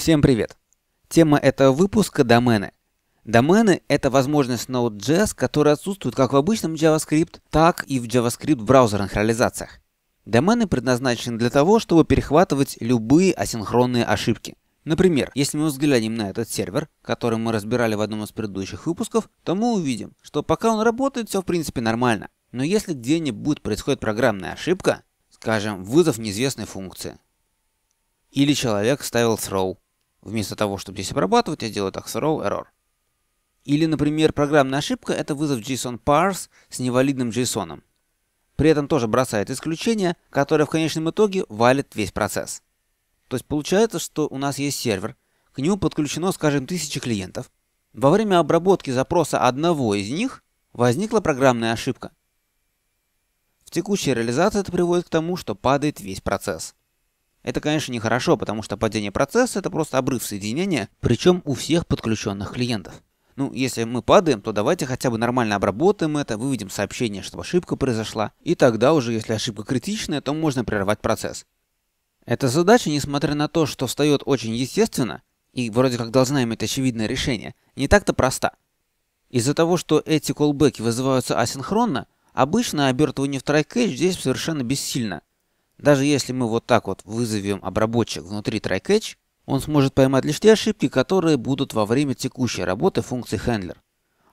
Всем привет! Тема этого выпуска – домены. Домены – это возможность Node.js, которая отсутствует как в обычном JavaScript, так и в JavaScript браузерных реализациях. Домены предназначены для того, чтобы перехватывать любые асинхронные ошибки. Например, если мы взглянем на этот сервер, который мы разбирали в одном из предыдущих выпусков, то мы увидим, что пока он работает, все в принципе нормально. Но если где-нибудь происходит программная ошибка, скажем, вызов неизвестной функции, или человек ставил throw, Вместо того, чтобы здесь обрабатывать, я сделаю так throw error. Или, например, программная ошибка — это вызов JSON parse с невалидным JSON. При этом тоже бросает исключение, которое в конечном итоге валит весь процесс. То есть получается, что у нас есть сервер, к нему подключено, скажем, тысячи клиентов. Во время обработки запроса одного из них возникла программная ошибка. В текущей реализации это приводит к тому, что падает весь процесс. Это, конечно, нехорошо, потому что падение процесса – это просто обрыв соединения, причем у всех подключенных клиентов. Ну, если мы падаем, то давайте хотя бы нормально обработаем это, выведем сообщение, что ошибка произошла, и тогда уже, если ошибка критичная, то можно прервать процесс. Эта задача, несмотря на то, что встает очень естественно, и вроде как должна иметь очевидное решение, не так-то проста. Из-за того, что эти колбеки вызываются асинхронно, обычно обертывание в try-catch здесь совершенно бессильно – даже если мы вот так вот вызовем обработчик внутри try catch, он сможет поймать лишь те ошибки, которые будут во время текущей работы функции handler.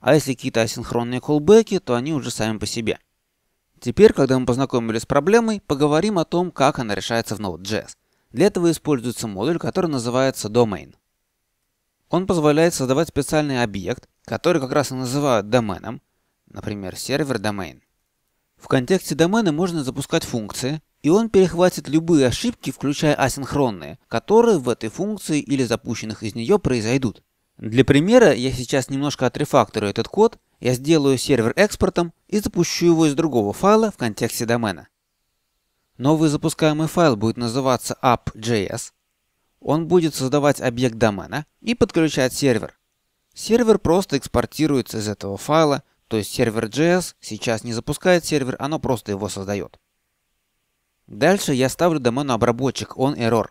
А если какие-то асинхронные колбеки, то они уже сами по себе. Теперь, когда мы познакомились с проблемой, поговорим о том, как она решается в Node.js. Для этого используется модуль, который называется Domain. Он позволяет создавать специальный объект, который как раз и называют доменом, например, сервер домен. В контексте домена можно запускать функции, и он перехватит любые ошибки, включая асинхронные, которые в этой функции или запущенных из нее произойдут. Для примера я сейчас немножко отрефакторю этот код, я сделаю сервер экспортом и запущу его из другого файла в контексте домена. Новый запускаемый файл будет называться app.js. Он будет создавать объект домена и подключать сервер. Сервер просто экспортируется из этого файла то есть сервер JS сейчас не запускает сервер, оно просто его создает. Дальше я ставлю домену обработчик on error.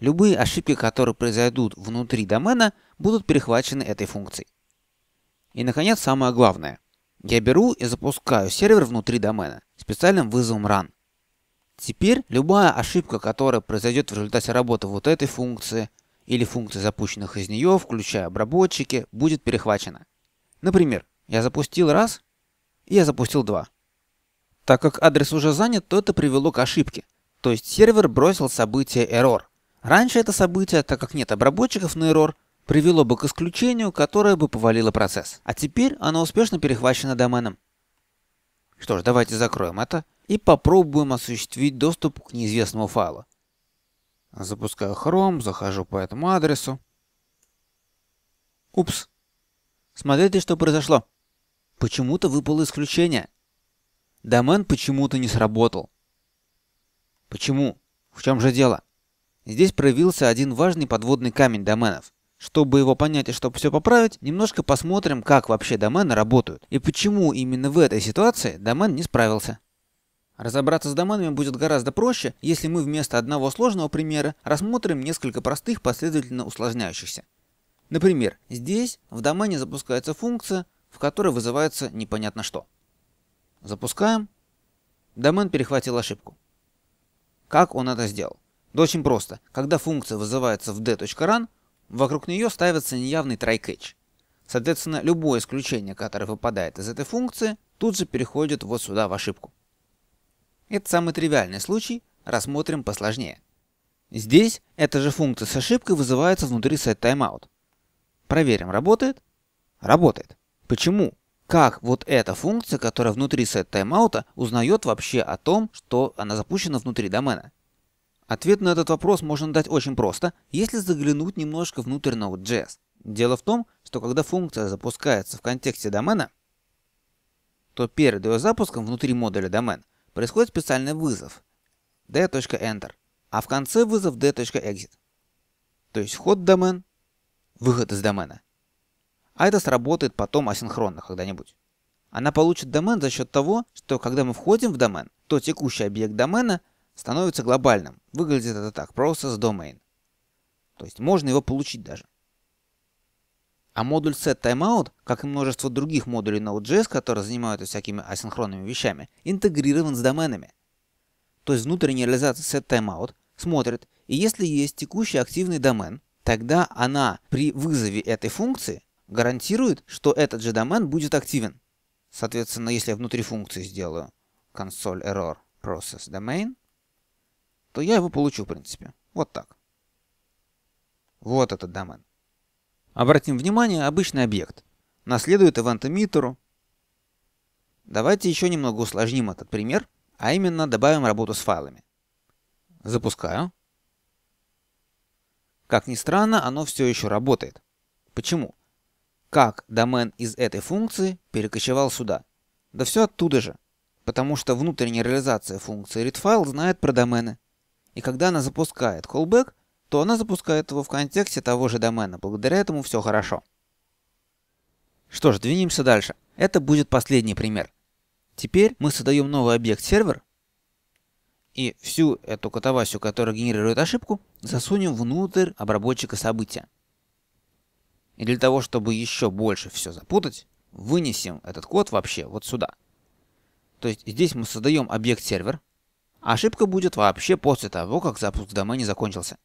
Любые ошибки, которые произойдут внутри домена, будут перехвачены этой функцией. И наконец самое главное. Я беру и запускаю сервер внутри домена специальным вызовом run. Теперь любая ошибка, которая произойдет в результате работы вот этой функции или функций, запущенных из нее, включая обработчики, будет перехвачена. Например, я запустил раз, и я запустил два. Так как адрес уже занят, то это привело к ошибке. То есть сервер бросил событие error. Раньше это событие, так как нет обработчиков на error, привело бы к исключению, которое бы повалило процесс. А теперь оно успешно перехвачено доменом. Что ж, давайте закроем это и попробуем осуществить доступ к неизвестному файлу. Запускаю Chrome, захожу по этому адресу. Упс. Смотрите, что произошло. Почему-то выпало исключение. Домен почему-то не сработал. Почему? В чем же дело? Здесь проявился один важный подводный камень доменов. Чтобы его понять и чтобы все поправить, немножко посмотрим, как вообще домены работают и почему именно в этой ситуации домен не справился. Разобраться с доменами будет гораздо проще, если мы вместо одного сложного примера рассмотрим несколько простых последовательно усложняющихся. Например, здесь в домене запускается функция в которой вызывается непонятно что. Запускаем. Домен перехватил ошибку. Как он это сделал? Да очень просто. Когда функция вызывается в d.run, вокруг нее ставится неявный try-catch. Соответственно, любое исключение, которое выпадает из этой функции, тут же переходит вот сюда в ошибку. Это самый тривиальный случай, рассмотрим посложнее. Здесь эта же функция с ошибкой вызывается внутри set Проверим, работает? Работает. Почему? Как вот эта функция, которая внутри set таймаута, узнает вообще о том, что она запущена внутри домена? Ответ на этот вопрос можно дать очень просто, если заглянуть немножко внутрь Node.js. Дело в том, что когда функция запускается в контексте домена, то перед ее запуском внутри модуля домен происходит специальный вызов d.enter, а в конце вызов d.exit. То есть вход в домен, выход из домена. А это сработает потом асинхронно когда-нибудь. Она получит домен за счет того, что когда мы входим в домен, то текущий объект домена становится глобальным. Выглядит это так, process domain. То есть можно его получить даже. А модуль set timeout, как и множество других модулей Node.js, которые занимаются всякими асинхронными вещами, интегрирован с доменами. То есть внутренняя реализация set timeout смотрит, и если есть текущий активный домен, тогда она при вызове этой функции гарантирует, что этот же домен будет активен. Соответственно, если я внутри функции сделаю console error process domain, то я его получу, в принципе. Вот так. Вот этот домен. Обратим внимание, обычный объект. Наследует event эмиттеру. Давайте еще немного усложним этот пример, а именно добавим работу с файлами. Запускаю. Как ни странно, оно все еще работает. Почему? как домен из этой функции перекочевал сюда. Да все оттуда же, потому что внутренняя реализация функции readFile знает про домены. И когда она запускает callback, то она запускает его в контексте того же домена. Благодаря этому все хорошо. Что ж, двинемся дальше. Это будет последний пример. Теперь мы создаем новый объект сервер, и всю эту катавасию, которая генерирует ошибку, засунем внутрь обработчика события. И для того, чтобы еще больше все запутать, вынесем этот код вообще вот сюда. То есть здесь мы создаем объект сервер, а ошибка будет вообще после того, как запуск в домене закончился.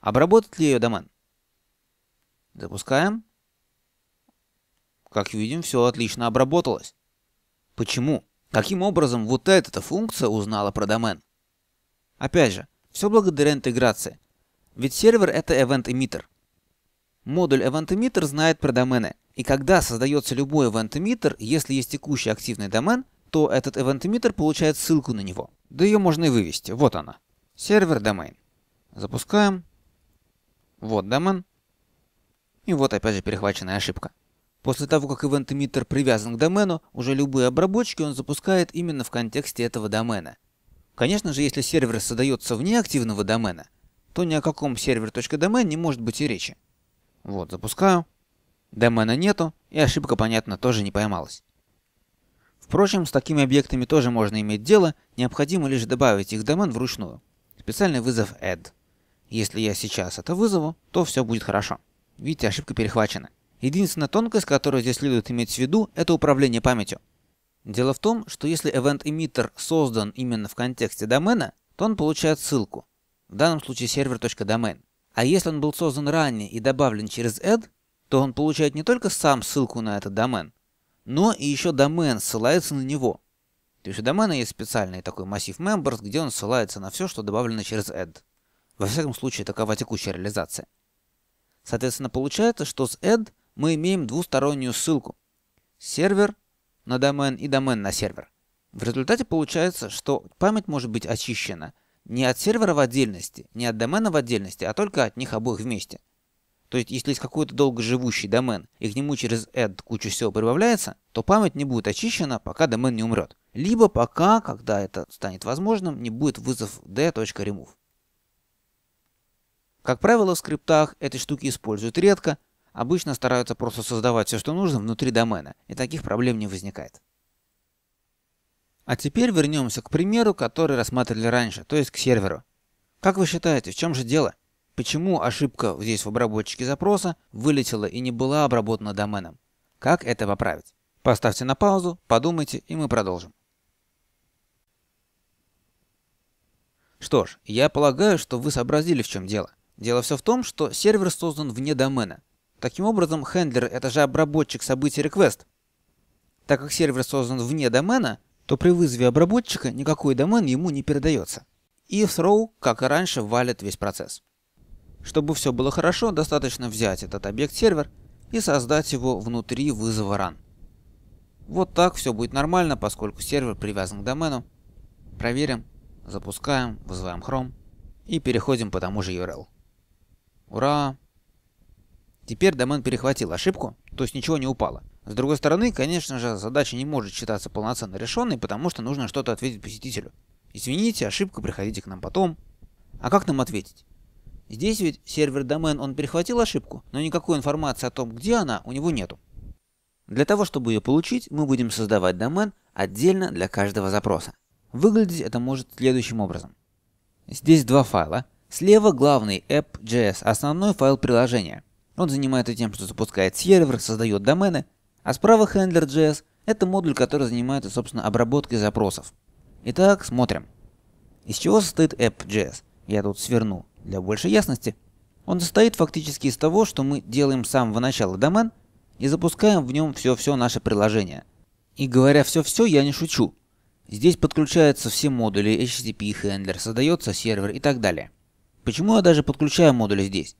Обработать ли ее домен? Запускаем. Как видим, все отлично обработалось. Почему? Каким образом вот эта функция узнала про домен? Опять же, все благодаря интеграции. Ведь сервер это event emitter, Модуль EventEmitter знает про домены. И когда создается любой EventEmitter, если есть текущий активный домен, то этот EventEmitter получает ссылку на него. Да ее можно и вывести. Вот она. Сервер домен. Запускаем. Вот домен. И вот опять же перехваченная ошибка. После того, как EventEmitter привязан к домену, уже любые обработчики он запускает именно в контексте этого домена. Конечно же, если сервер создается вне активного домена, то ни о каком сервер.домен не может быть и речи. Вот, запускаю. Демена нету, и ошибка, понятно, тоже не поймалась. Впрочем, с такими объектами тоже можно иметь дело, необходимо лишь добавить их домен вручную. Специальный вызов add. Если я сейчас это вызову, то все будет хорошо. Видите, ошибка перехвачена. Единственная тонкость, которую здесь следует иметь в виду, это управление памятью. Дело в том, что если Event Emitter создан именно в контексте домена, то он получает ссылку. В данном случае сервер.domain. А если он был создан ранее и добавлен через add, то он получает не только сам ссылку на этот домен, но и еще домен ссылается на него. То есть у домена есть специальный такой массив members, где он ссылается на все, что добавлено через add. Во всяком случае, такова текущая реализация. Соответственно, получается, что с add мы имеем двустороннюю ссылку. Сервер на домен и домен на сервер. В результате получается, что память может быть очищена – не от сервера в отдельности, не от домена в отдельности, а только от них обоих вместе. То есть, если есть какой-то долгоживущий домен, и к нему через add куча всего прибавляется, то память не будет очищена, пока домен не умрет. Либо пока, когда это станет возможным, не будет вызов d.remove. Как правило, в скриптах эти штуки используют редко, обычно стараются просто создавать все, что нужно внутри домена, и таких проблем не возникает. А теперь вернемся к примеру, который рассматривали раньше, то есть к серверу. Как вы считаете, в чем же дело? Почему ошибка здесь в обработчике запроса вылетела и не была обработана доменом? Как это поправить? Поставьте на паузу, подумайте и мы продолжим. Что ж, я полагаю, что вы сообразили в чем дело. Дело все в том, что сервер создан вне домена. Таким образом, хендлер – это же обработчик событий request. Так как сервер создан вне домена, то при вызове обработчика никакой домен ему не передается. И в throw, как и раньше, валит весь процесс. Чтобы все было хорошо, достаточно взять этот объект-сервер и создать его внутри вызова run. Вот так все будет нормально, поскольку сервер привязан к домену. Проверим, запускаем, вызываем Chrome и переходим по тому же URL. Ура! Теперь домен перехватил ошибку, то есть ничего не упало. С другой стороны, конечно же, задача не может считаться полноценно решенной, потому что нужно что-то ответить посетителю. Извините, ошибка, приходите к нам потом. А как нам ответить? Здесь ведь сервер домен он перехватил ошибку, но никакой информации о том, где она, у него нету. Для того, чтобы ее получить, мы будем создавать домен отдельно для каждого запроса. Выглядеть это может следующим образом. Здесь два файла. Слева главный app.js, основной файл приложения. Он занимается тем, что запускает сервер, создает домены, а справа Handler.js – это модуль, который занимается, собственно, обработкой запросов. Итак, смотрим. Из чего состоит app.js? Я тут сверну для большей ясности. Он состоит фактически из того, что мы делаем с самого начала домен и запускаем в нем все-все наше приложение. И говоря все-все, я не шучу. Здесь подключаются все модули, HTTP, handler создается сервер и так далее. Почему я даже подключаю модули здесь?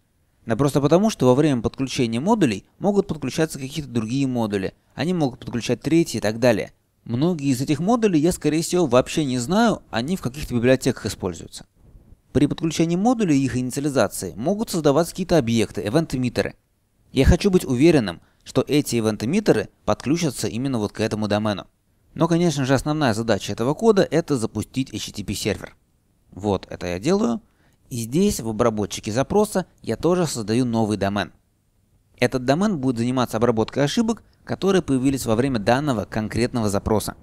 Да просто потому, что во время подключения модулей могут подключаться какие-то другие модули, они могут подключать третьи и так далее. Многие из этих модулей я, скорее всего, вообще не знаю, они в каких-то библиотеках используются. При подключении модулей и их инициализации могут создаваться какие-то объекты, эвент эмиттеры Я хочу быть уверенным, что эти эвент эмиттеры подключатся именно вот к этому домену. Но, конечно же, основная задача этого кода – это запустить HTTP сервер. Вот это я делаю. И здесь в обработчике запроса я тоже создаю новый домен. Этот домен будет заниматься обработкой ошибок, которые появились во время данного конкретного запроса.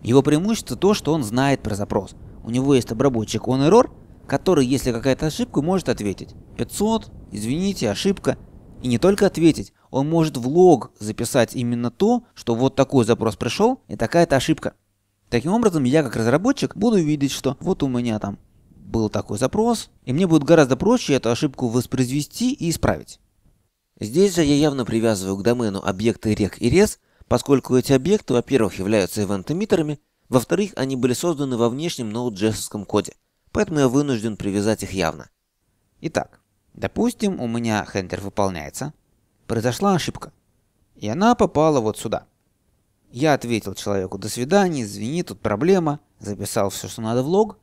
Его преимущество то, что он знает про запрос. У него есть обработчик onError, который, если какая-то ошибка, может ответить 500, извините, ошибка. И не только ответить, он может в лог записать именно то, что вот такой запрос пришел и такая-то ошибка. Таким образом, я как разработчик буду видеть, что вот у меня там был такой запрос, и мне будет гораздо проще эту ошибку воспроизвести и исправить. Здесь же я явно привязываю к домену объекты рек и рез, поскольку эти объекты, во-первых, являются ивент-эмиттерами, во-вторых, они были созданы во внешнем Node.js коде, поэтому я вынужден привязать их явно. Итак, допустим, у меня хендер выполняется, произошла ошибка, и она попала вот сюда. Я ответил человеку «до свидания», «извини, тут проблема», записал все, что надо в лог,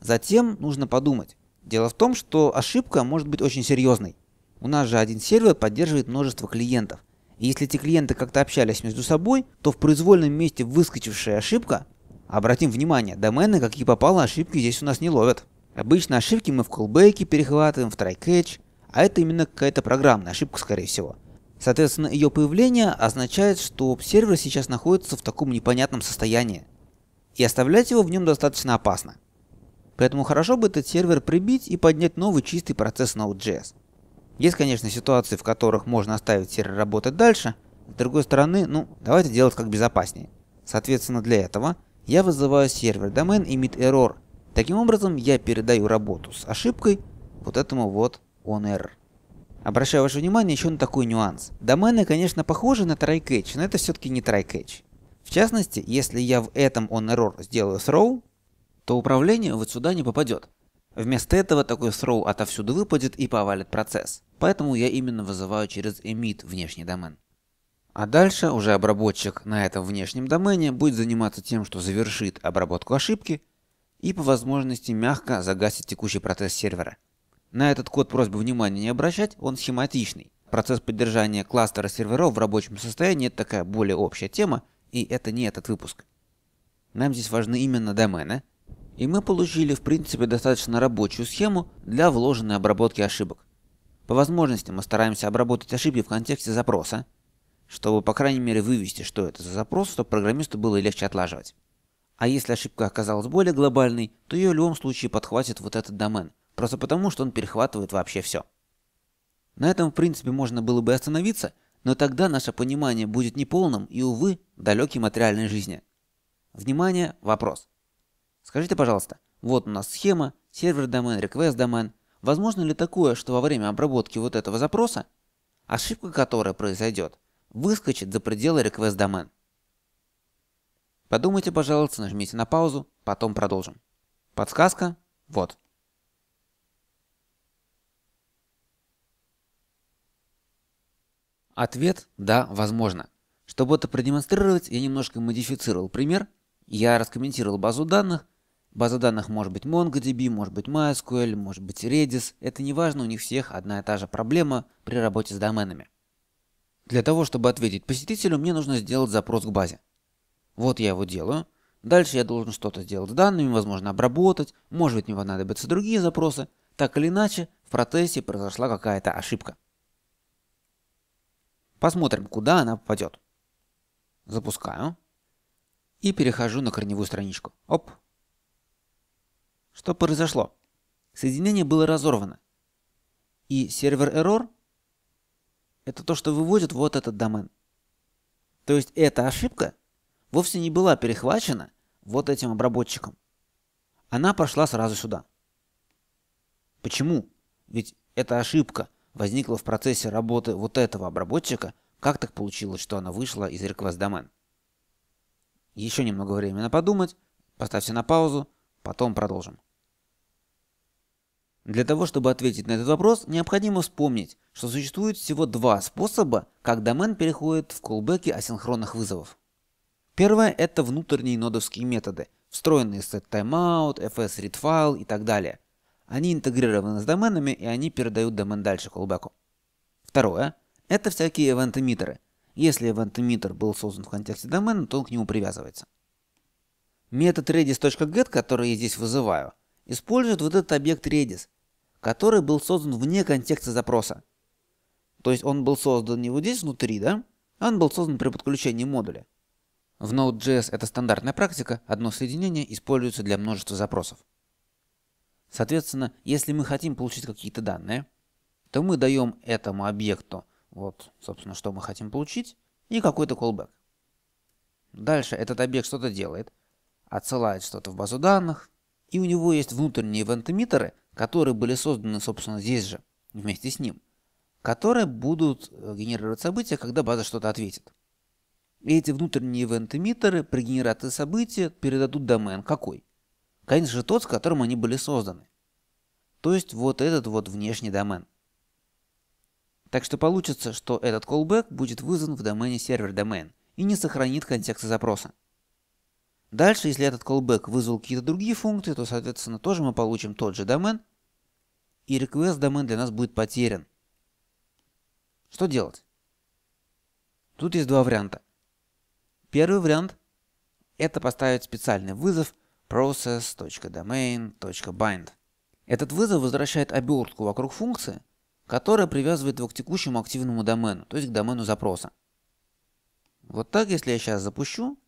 Затем нужно подумать. Дело в том, что ошибка может быть очень серьезной. У нас же один сервер поддерживает множество клиентов. И если эти клиенты как-то общались между собой, то в произвольном месте выскочившая ошибка, обратим внимание, домены, какие попало, ошибки здесь у нас не ловят. Обычно ошибки мы в колбеке перехватываем, в try а это именно какая-то программная ошибка, скорее всего. Соответственно, ее появление означает, что сервер сейчас находится в таком непонятном состоянии. И оставлять его в нем достаточно опасно. Поэтому хорошо бы этот сервер прибить и поднять новый чистый процесс Node.js. Есть, конечно, ситуации, в которых можно оставить сервер работать дальше. С другой стороны, ну, давайте делать как безопаснее. Соответственно, для этого я вызываю сервер домен emit error. Таким образом, я передаю работу с ошибкой вот этому вот on error. Обращаю ваше внимание еще на такой нюанс. Домены, конечно, похожи на try-catch, но это все-таки не try-catch. В частности, если я в этом on error сделаю throw, то управление вот сюда не попадет. Вместо этого такой throw отовсюду выпадет и повалит процесс. Поэтому я именно вызываю через emit внешний домен. А дальше уже обработчик на этом внешнем домене будет заниматься тем, что завершит обработку ошибки и по возможности мягко загасит текущий процесс сервера. На этот код просьбу внимания не обращать, он схематичный. Процесс поддержания кластера серверов в рабочем состоянии – это такая более общая тема, и это не этот выпуск. Нам здесь важны именно домены, и мы получили в принципе достаточно рабочую схему для вложенной обработки ошибок. По возможности мы стараемся обработать ошибки в контексте запроса, чтобы по крайней мере вывести, что это за запрос, чтобы программисту было легче отлаживать. А если ошибка оказалась более глобальной, то ее в любом случае подхватит вот этот домен, просто потому что он перехватывает вообще все. На этом в принципе можно было бы остановиться, но тогда наше понимание будет неполным и, увы, далеким от реальной жизни. Внимание, вопрос. Скажите, пожалуйста, вот у нас схема, сервер домен, request домен. Возможно ли такое, что во время обработки вот этого запроса, ошибка которая произойдет, выскочит за пределы request домен? Подумайте, пожалуйста, нажмите на паузу, потом продолжим. Подсказка вот. Ответ – да, возможно. Чтобы это продемонстрировать, я немножко модифицировал пример. Я раскомментировал базу данных База данных может быть MongoDB, может быть MySQL, может быть Redis. Это не важно, у них всех одна и та же проблема при работе с доменами. Для того, чтобы ответить посетителю, мне нужно сделать запрос к базе. Вот я его делаю. Дальше я должен что-то сделать с данными, возможно обработать, может быть мне понадобятся другие запросы. Так или иначе, в процессе произошла какая-то ошибка. Посмотрим, куда она попадет. Запускаю. И перехожу на корневую страничку. Оп, что произошло? Соединение было разорвано. И сервер error – это то, что выводит вот этот домен. То есть эта ошибка вовсе не была перехвачена вот этим обработчиком. Она пошла сразу сюда. Почему? Ведь эта ошибка возникла в процессе работы вот этого обработчика. Как так получилось, что она вышла из request домен? Еще немного времени на подумать. Поставьте на паузу. Потом продолжим. Для того, чтобы ответить на этот вопрос, необходимо вспомнить, что существует всего два способа, как домен переходит в колбеки асинхронных вызовов. Первое – это внутренние нодовские методы, встроенные setTimeout, fsReadFile и так далее. Они интегрированы с доменами и они передают домен дальше колбеку. Второе – это всякие event-эмиттеры. Если event-эмиттер был создан в контексте домена, то он к нему привязывается. Метод redis.get, который я здесь вызываю, использует вот этот объект redis, который был создан вне контекста запроса. То есть он был создан не вот здесь внутри, да? А он был создан при подключении модуля. В Node.js это стандартная практика, одно соединение используется для множества запросов. Соответственно, если мы хотим получить какие-то данные, то мы даем этому объекту, вот, собственно, что мы хотим получить, и какой-то callback. Дальше этот объект что-то делает, отсылает что-то в базу данных, и у него есть внутренние вентомитеры, которые были созданы, собственно, здесь же, вместе с ним, которые будут э, генерировать события, когда база что-то ответит. И эти внутренние вентомитеры при генерации события передадут домен какой? Конечно же тот, с которым они были созданы. То есть вот этот вот внешний домен. Так что получится, что этот callback будет вызван в домене сервер домен и не сохранит контекста запроса. Дальше, если этот callback вызвал какие-то другие функции, то, соответственно, тоже мы получим тот же домен, и request домен для нас будет потерян. Что делать? Тут есть два варианта. Первый вариант – это поставить специальный вызов process.domain.bind. Этот вызов возвращает обертку вокруг функции, которая привязывает его к текущему активному домену, то есть к домену запроса. Вот так, если я сейчас запущу,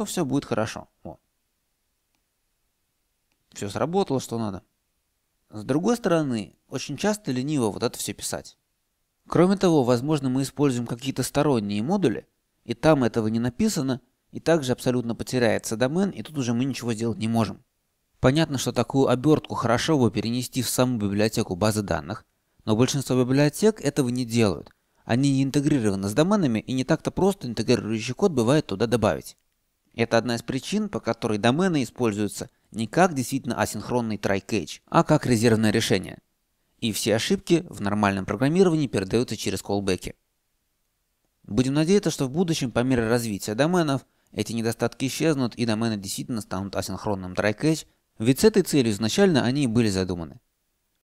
то все будет хорошо. Вот. Все сработало, что надо. С другой стороны, очень часто лениво вот это все писать. Кроме того, возможно, мы используем какие-то сторонние модули, и там этого не написано, и также абсолютно потеряется домен, и тут уже мы ничего сделать не можем. Понятно, что такую обертку хорошо бы перенести в саму библиотеку базы данных, но большинство библиотек этого не делают. Они не интегрированы с доменами, и не так-то просто интегрирующий код бывает туда добавить. Это одна из причин, по которой домены используются не как действительно асинхронный try-catch, а как резервное решение. И все ошибки в нормальном программировании передаются через колбеки. Будем надеяться, что в будущем по мере развития доменов эти недостатки исчезнут и домены действительно станут асинхронным try-catch, ведь с этой целью изначально они и были задуманы.